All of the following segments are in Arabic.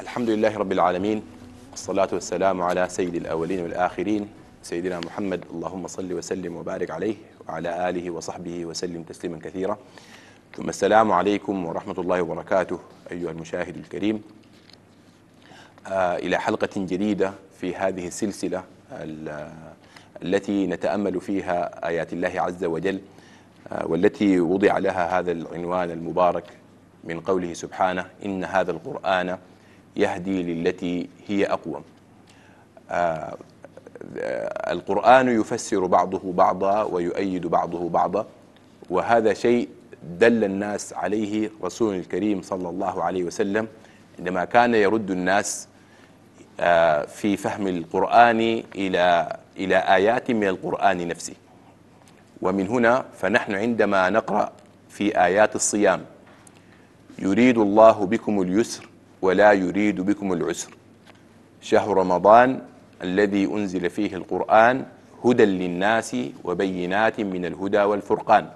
الحمد لله رب العالمين والصلاة والسلام على سيد الأولين والآخرين سيدنا محمد اللهم صل وسلم وبارك عليه وعلى آله وصحبه وسلم تسليما كثيرا ثم السلام عليكم ورحمة الله وبركاته أيها المشاهد الكريم إلى حلقة جديدة في هذه السلسلة التي نتأمل فيها آيات الله عز وجل والتي وضع لها هذا العنوان المبارك من قوله سبحانه إن هذا القرآن يهدي للتي هي أقوم آه، القرآن يفسر بعضه بعضا ويؤيد بعضه بعضا وهذا شيء دل الناس عليه رسول الكريم صلى الله عليه وسلم عندما كان يرد الناس آه، في فهم القرآن إلى, إلى آيات من القرآن نفسه ومن هنا فنحن عندما نقرأ في آيات الصيام يريد الله بكم اليسر ولا يريد بكم العسر شهر رمضان الذي أنزل فيه القرآن هدى للناس وبينات من الهدى والفرقان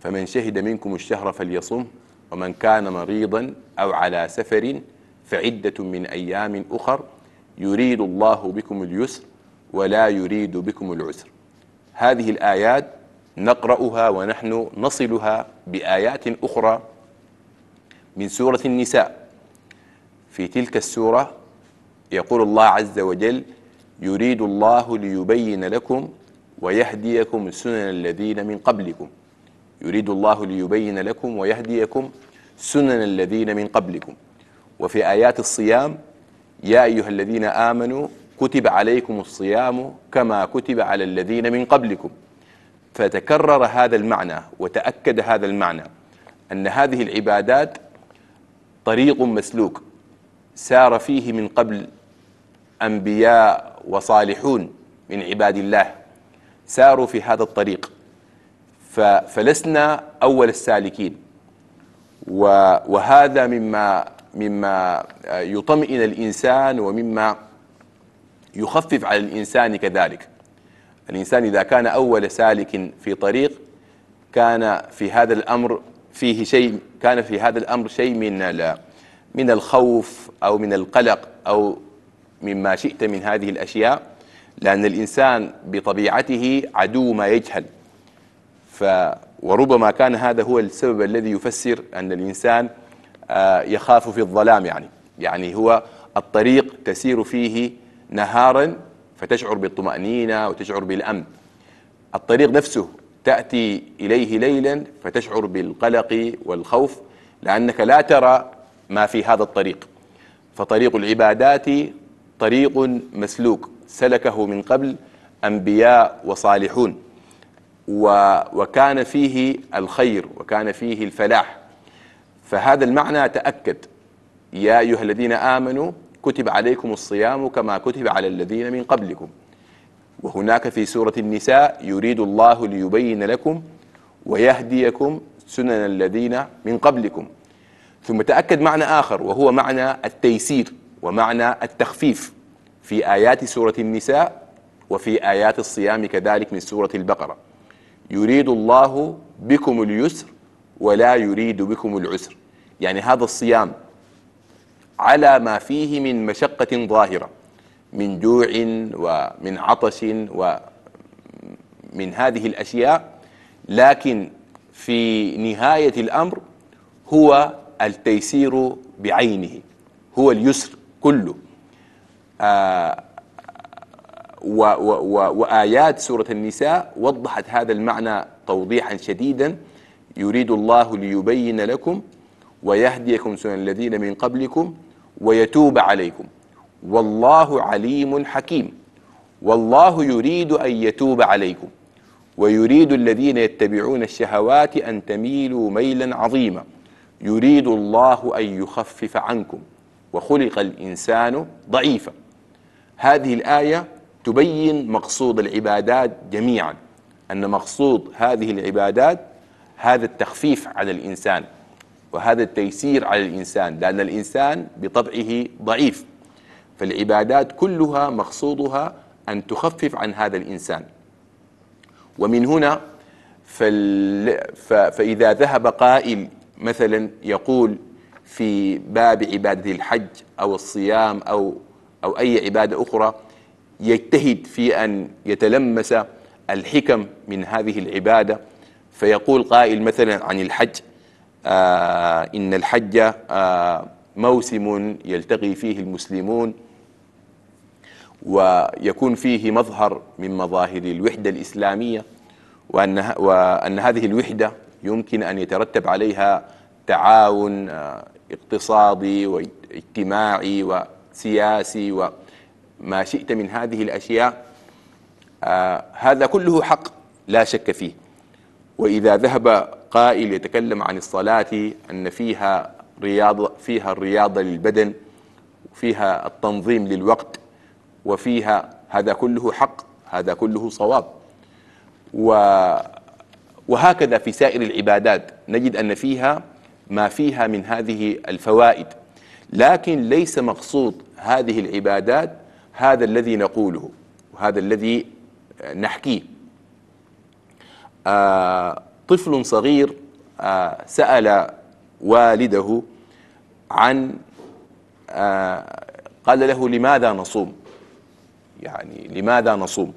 فمن شهد منكم الشهر فليصم ومن كان مريضا أو على سفر فعدة من أيام أخر يريد الله بكم اليسر ولا يريد بكم العسر هذه الآيات نقرأها ونحن نصلها بآيات أخرى من سورة النساء في تلك السورة يقول الله عز وجل يريد الله ليبين لكم ويهديكم سنن الذين من قبلكم يريد الله ليبين لكم ويهديكم سنن الذين من قبلكم وفي آيات الصيام يا أيها الذين آمنوا كتب عليكم الصيام كما كتب على الذين من قبلكم فتكرر هذا المعنى وتأكد هذا المعنى أن هذه العبادات طريق مسلوك سار فيه من قبل أنبياء وصالحون من عباد الله ساروا في هذا الطريق فلسنا أول السالكين وهذا مما مما يطمئن الإنسان ومما يخفف على الإنسان كذلك الإنسان إذا كان أول سالك في طريق كان في هذا الأمر فيه شيء كان في هذا الأمر شيء من من الخوف أو من القلق أو مما شئت من هذه الأشياء لأن الإنسان بطبيعته عدو ما يجهل ف وربما كان هذا هو السبب الذي يفسر أن الإنسان آه، يخاف في الظلام يعني يعني هو الطريق تسير فيه نهارا فتشعر بالطمأنينة وتشعر بالأمن الطريق نفسه تأتي إليه ليلا فتشعر بالقلق والخوف لأنك لا ترى ما في هذا الطريق فطريق العبادات طريق مسلوك سلكه من قبل أنبياء وصالحون وكان فيه الخير وكان فيه الفلاح فهذا المعنى تأكد يا أيها الذين آمنوا كتب عليكم الصيام كما كتب على الذين من قبلكم وهناك في سورة النساء يريد الله ليبين لكم ويهديكم سنن الذين من قبلكم ثم تأكد معنى آخر وهو معنى التيسير ومعنى التخفيف في آيات سورة النساء وفي آيات الصيام كذلك من سورة البقرة يريد الله بكم اليسر ولا يريد بكم العسر يعني هذا الصيام على ما فيه من مشقة ظاهرة من جوع ومن عطش ومن هذه الأشياء لكن في نهاية الأمر هو التيسير بعينه هو اليسر كله آه و و و وآيات سورة النساء وضحت هذا المعنى توضيحا شديدا يريد الله ليبين لكم ويهديكم سنن الذين من قبلكم ويتوب عليكم والله عليم حكيم والله يريد أن يتوب عليكم ويريد الذين يتبعون الشهوات أن تميلوا ميلا عظيما يريد الله أن يخفف عنكم وخلق الإنسان ضعيفا هذه الآية تبين مقصود العبادات جميعا أن مقصود هذه العبادات هذا التخفيف على الإنسان وهذا التيسير على الإنسان لأن الإنسان بطبعه ضعيف فالعبادات كلها مقصودها أن تخفف عن هذا الإنسان ومن هنا فال... ف... فإذا ذهب قائل مثلا يقول في باب عبادة الحج أو الصيام أو, أو أي عبادة أخرى يجتهد في أن يتلمس الحكم من هذه العبادة فيقول قائل مثلا عن الحج آه إن الحج آه موسم يلتقي فيه المسلمون ويكون فيه مظهر من مظاهر الوحدة الإسلامية وأن, وأن هذه الوحدة يمكن أن يترتب عليها تعاون آه، اقتصادي واجتماعي وسياسي وما شئت من هذه الأشياء آه، هذا كله حق لا شك فيه وإذا ذهب قائل يتكلم عن الصلاة أن فيها رياضة فيها الرياضة للبدن وفيها التنظيم للوقت وفيها هذا كله حق هذا كله صواب و وهكذا في سائر العبادات نجد أن فيها ما فيها من هذه الفوائد لكن ليس مقصود هذه العبادات هذا الذي نقوله وهذا الذي نحكيه آه، طفل صغير آه، سأل والده عن آه، قال له لماذا نصوم يعني لماذا نصوم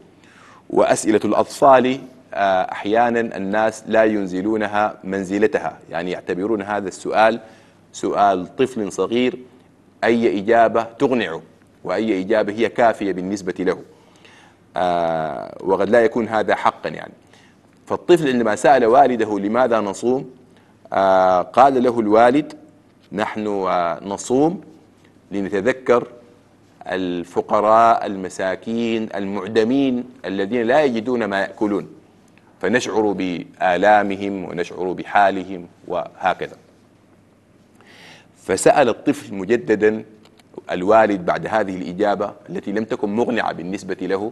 وأسئلة الأطفال آه، أحيانا الناس لا ينزلونها منزلتها يعني يعتبرون هذا السؤال سؤال طفل صغير أي إجابة تقنعه وأي إجابة هي كافية بالنسبة له آه، وقد لا يكون هذا حقا يعني فالطفل عندما سأل والده لماذا نصوم آه، قال له الوالد نحن نصوم لنتذكر الفقراء المساكين المعدمين الذين لا يجدون ما يأكلون فنشعر بآلامهم ونشعر بحالهم وهكذا فسأل الطفل مجددا الوالد بعد هذه الإجابة التي لم تكن مقنعة بالنسبة له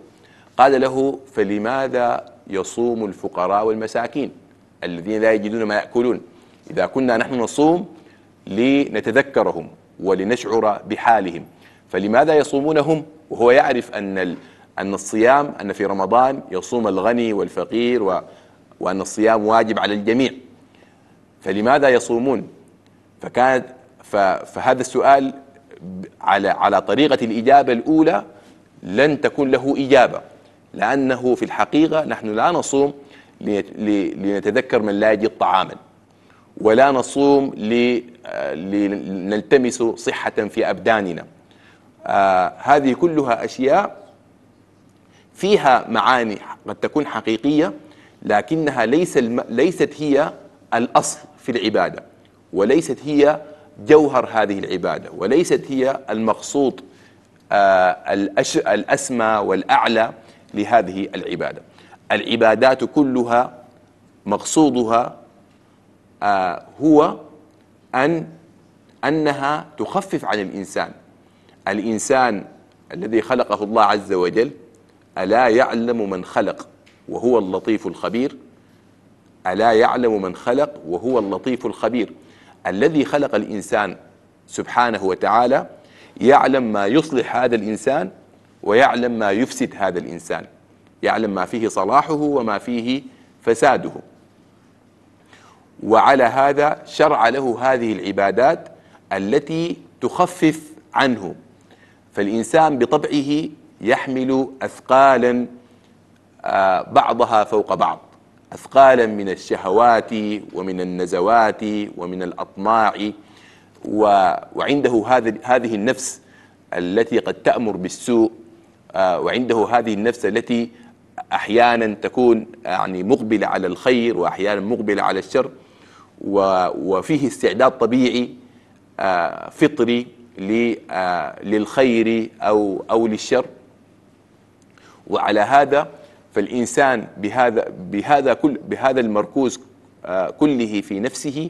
قال له فلماذا يصوم الفقراء والمساكين الذين لا يجدون ما يأكلون إذا كنا نحن نصوم لنتذكرهم ولنشعر بحالهم فلماذا يصومون هم وهو يعرف أن أن الصيام أن في رمضان يصوم الغني والفقير و وأن الصيام واجب على الجميع فلماذا يصومون فكانت فهذا السؤال على على طريقة الإجابة الأولى لن تكون له إجابة لأنه في الحقيقة نحن لا نصوم لنتذكر من لا يجد طعاما ولا نصوم لنلتمس صحة في أبداننا آه، هذه كلها أشياء فيها معاني قد تكون حقيقية لكنها ليس الم... ليست هي الأصل في العبادة وليست هي جوهر هذه العبادة وليست هي المقصود آه الأش... الأسمى والأعلى لهذه العبادة العبادات كلها مقصودها آه هو أن أنها تخفف عن الإنسان الإنسان الذي خلقه الله عز وجل ألا يعلم من خلق وهو اللطيف الخبير ألا يعلم من خلق وهو اللطيف الخبير الذي خلق الإنسان سبحانه وتعالى يعلم ما يصلح هذا الإنسان ويعلم ما يفسد هذا الإنسان يعلم ما فيه صلاحه وما فيه فساده وعلى هذا شرع له هذه العبادات التي تخفف عنه فالإنسان بطبعه يحمل أثقالا آه، بعضها فوق بعض أثقالا من الشهوات ومن النزوات ومن الأطماع وعنده هذه النفس التي قد تأمر بالسوء آه، وعنده هذه النفس التي أحيانا تكون آه، يعني مقبلة على الخير وأحيانا مقبلة على الشر وفيه استعداد طبيعي فطري للخير أو, أو للشر وعلى هذا فالإنسان بهذا, بهذا, كل بهذا المركوز آه، كله في نفسه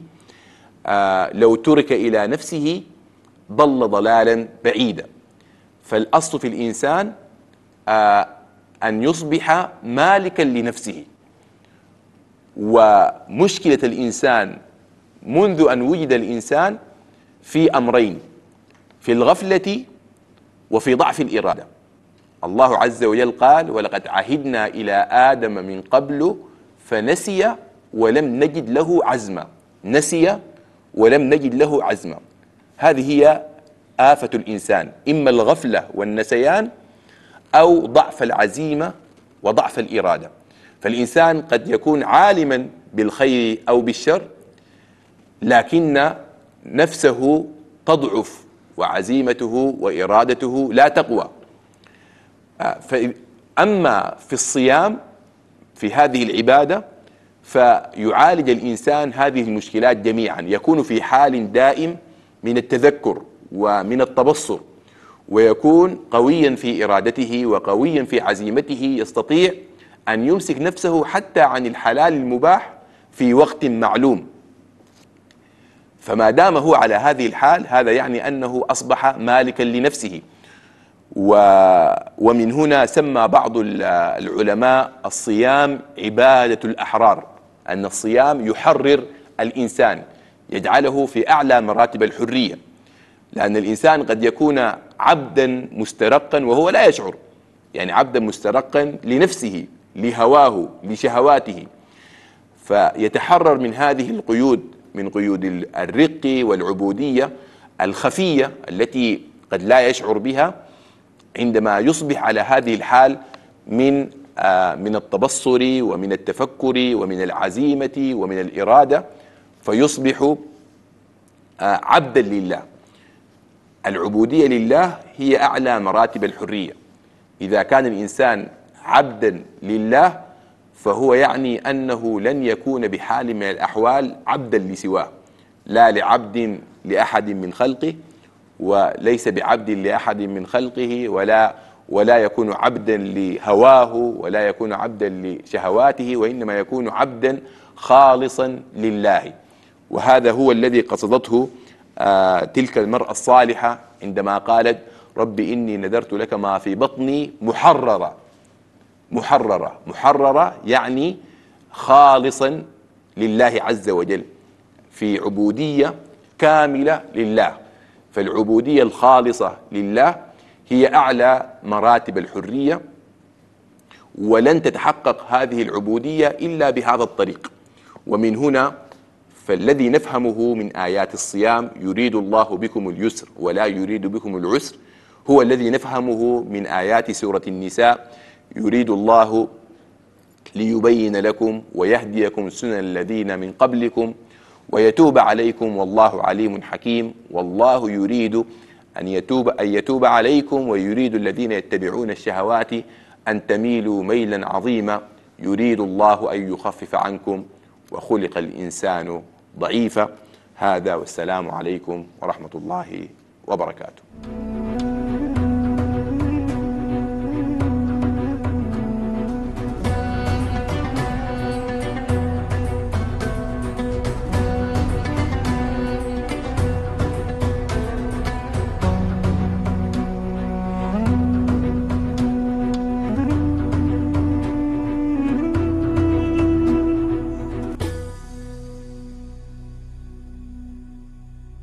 آه، لو ترك إلى نفسه ضل ضلالا بعيدا فالأصل في الإنسان آه، أن يصبح مالكا لنفسه ومشكلة الإنسان منذ أن وجد الإنسان في أمرين في الغفلة وفي ضعف الإرادة الله عز وجل قال ولقد عهدنا إلى آدم من قبل فنسي ولم نجد له عزما نسي ولم نجد له عزما هذه هي آفة الإنسان إما الغفلة والنسيان أو ضعف العزيمة وضعف الإرادة فالإنسان قد يكون عالما بالخير أو بالشر لكن نفسه تضعف وعزيمته وإرادته لا تقوى أما في الصيام في هذه العبادة فيعالج الإنسان هذه المشكلات جميعا يكون في حال دائم من التذكر ومن التبصر ويكون قويا في إرادته وقويا في عزيمته يستطيع أن يمسك نفسه حتى عن الحلال المباح في وقت معلوم فما دام هو على هذه الحال هذا يعني أنه أصبح مالكا لنفسه ومن هنا سمى بعض العلماء الصيام عبادة الأحرار أن الصيام يحرر الإنسان يجعله في أعلى مراتب الحرية لأن الإنسان قد يكون عبدا مسترقا وهو لا يشعر يعني عبدا مسترقا لنفسه لهواه لشهواته فيتحرر من هذه القيود من قيود الرق والعبودية الخفية التي قد لا يشعر بها عندما يصبح على هذه الحال من آه، من التبصر ومن التفكر ومن العزيمة ومن الإرادة فيصبح آه، عبدا لله العبودية لله هي أعلى مراتب الحرية إذا كان الإنسان عبدا لله فهو يعني أنه لن يكون بحال من الأحوال عبدا لسواه لا لعبد لأحد من خلقه وليس بعبد لأحد من خلقه ولا ولا يكون عبدا لهواه ولا يكون عبدا لشهواته وإنما يكون عبدا خالصا لله وهذا هو الذي قصدته آه تلك المرأة الصالحة عندما قالت رب إني نذرت لك ما في بطني محررة محررة محررة يعني خالصا لله عز وجل في عبودية كاملة لله فالعبودية الخالصة لله هي أعلى مراتب الحرية ولن تتحقق هذه العبودية إلا بهذا الطريق ومن هنا فالذي نفهمه من آيات الصيام يريد الله بكم اليسر ولا يريد بكم العسر هو الذي نفهمه من آيات سورة النساء يريد الله ليبين لكم ويهديكم سنن الذين من قبلكم ويتوب عليكم والله عليم حكيم والله يريد أن يتوب, أن يتوب عليكم ويريد الذين يتبعون الشهوات أن تميلوا ميلا عظيما يريد الله أن يخفف عنكم وخلق الإنسان ضعيفا هذا والسلام عليكم ورحمة الله وبركاته